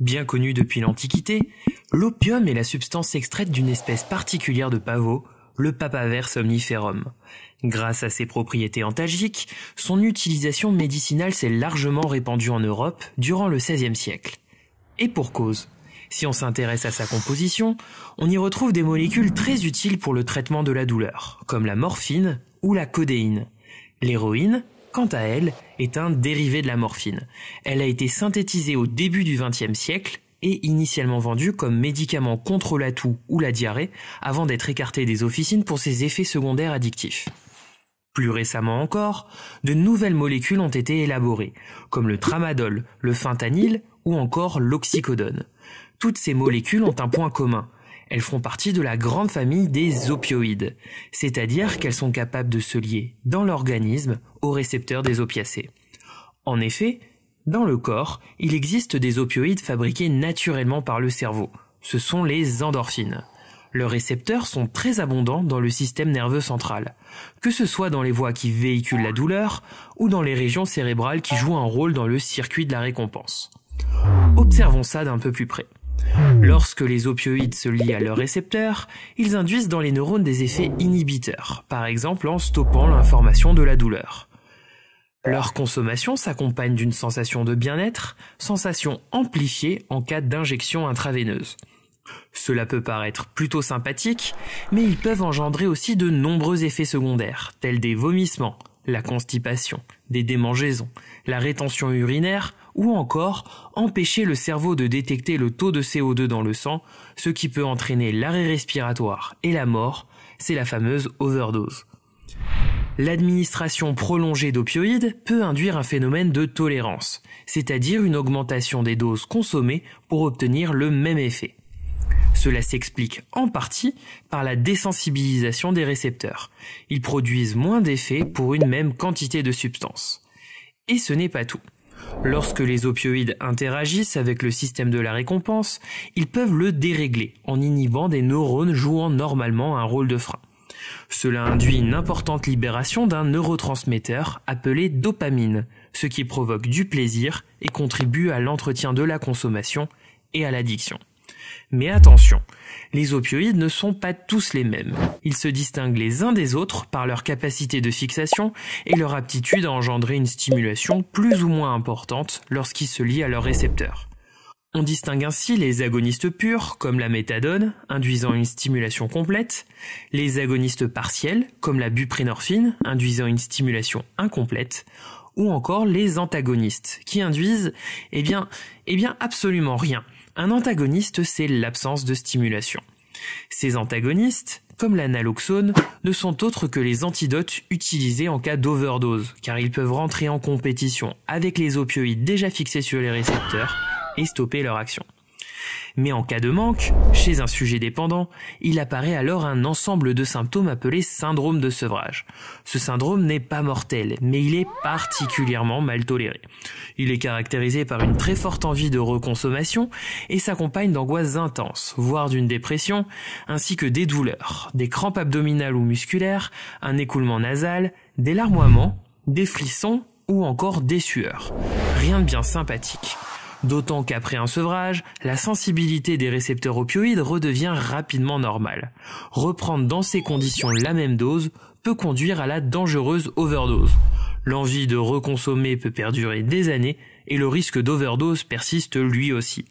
Bien connu depuis l'Antiquité, l'opium est la substance extraite d'une espèce particulière de pavot, le papaver somniferum. Grâce à ses propriétés antalgiques, son utilisation médicinale s'est largement répandue en Europe durant le XVIe siècle. Et pour cause. Si on s'intéresse à sa composition, on y retrouve des molécules très utiles pour le traitement de la douleur, comme la morphine ou la codéine. L'héroïne, quant à elle, est un dérivé de la morphine. Elle a été synthétisée au début du XXe siècle et initialement vendue comme médicament contre la toux ou la diarrhée avant d'être écartée des officines pour ses effets secondaires addictifs. Plus récemment encore, de nouvelles molécules ont été élaborées, comme le tramadol, le fentanyl ou encore l'oxycodone. Toutes ces molécules ont un point commun, elles font partie de la grande famille des opioïdes, c'est-à-dire qu'elles sont capables de se lier dans l'organisme aux récepteurs des opiacés. En effet, dans le corps, il existe des opioïdes fabriqués naturellement par le cerveau. Ce sont les endorphines. Leurs récepteurs sont très abondants dans le système nerveux central, que ce soit dans les voies qui véhiculent la douleur ou dans les régions cérébrales qui jouent un rôle dans le circuit de la récompense. Observons ça d'un peu plus près. Lorsque les opioïdes se lient à leurs récepteurs, ils induisent dans les neurones des effets inhibiteurs, par exemple en stoppant l'information de la douleur. Leur consommation s'accompagne d'une sensation de bien-être, sensation amplifiée en cas d'injection intraveineuse. Cela peut paraître plutôt sympathique, mais ils peuvent engendrer aussi de nombreux effets secondaires, tels des vomissements, la constipation, des démangeaisons, la rétention urinaire ou encore empêcher le cerveau de détecter le taux de CO2 dans le sang, ce qui peut entraîner l'arrêt respiratoire et la mort, c'est la fameuse overdose. L'administration prolongée d'opioïdes peut induire un phénomène de tolérance, c'est-à-dire une augmentation des doses consommées pour obtenir le même effet. Cela s'explique en partie par la désensibilisation des récepteurs. Ils produisent moins d'effets pour une même quantité de substances. Et ce n'est pas tout. Lorsque les opioïdes interagissent avec le système de la récompense, ils peuvent le dérégler en inhibant des neurones jouant normalement un rôle de frein. Cela induit une importante libération d'un neurotransmetteur appelé dopamine, ce qui provoque du plaisir et contribue à l'entretien de la consommation et à l'addiction. Mais attention, les opioïdes ne sont pas tous les mêmes. Ils se distinguent les uns des autres par leur capacité de fixation et leur aptitude à engendrer une stimulation plus ou moins importante lorsqu'ils se lient à leur récepteur. On distingue ainsi les agonistes purs, comme la méthadone, induisant une stimulation complète, les agonistes partiels, comme la buprénorphine, induisant une stimulation incomplète, ou encore les antagonistes, qui induisent, eh bien, eh bien, absolument rien. Un antagoniste, c'est l'absence de stimulation. Ces antagonistes, comme l'analoxone, ne sont autres que les antidotes utilisés en cas d'overdose, car ils peuvent rentrer en compétition avec les opioïdes déjà fixés sur les récepteurs et stopper leur action. Mais en cas de manque, chez un sujet dépendant, il apparaît alors un ensemble de symptômes appelés syndrome de sevrage. Ce syndrome n'est pas mortel, mais il est particulièrement mal toléré. Il est caractérisé par une très forte envie de reconsommation et s'accompagne d'angoisses intenses, voire d'une dépression, ainsi que des douleurs, des crampes abdominales ou musculaires, un écoulement nasal, des larmoiements, des frissons ou encore des sueurs. Rien de bien sympathique. D'autant qu'après un sevrage, la sensibilité des récepteurs opioïdes redevient rapidement normale. Reprendre dans ces conditions la même dose peut conduire à la dangereuse overdose. L'envie de reconsommer peut perdurer des années et le risque d'overdose persiste lui aussi.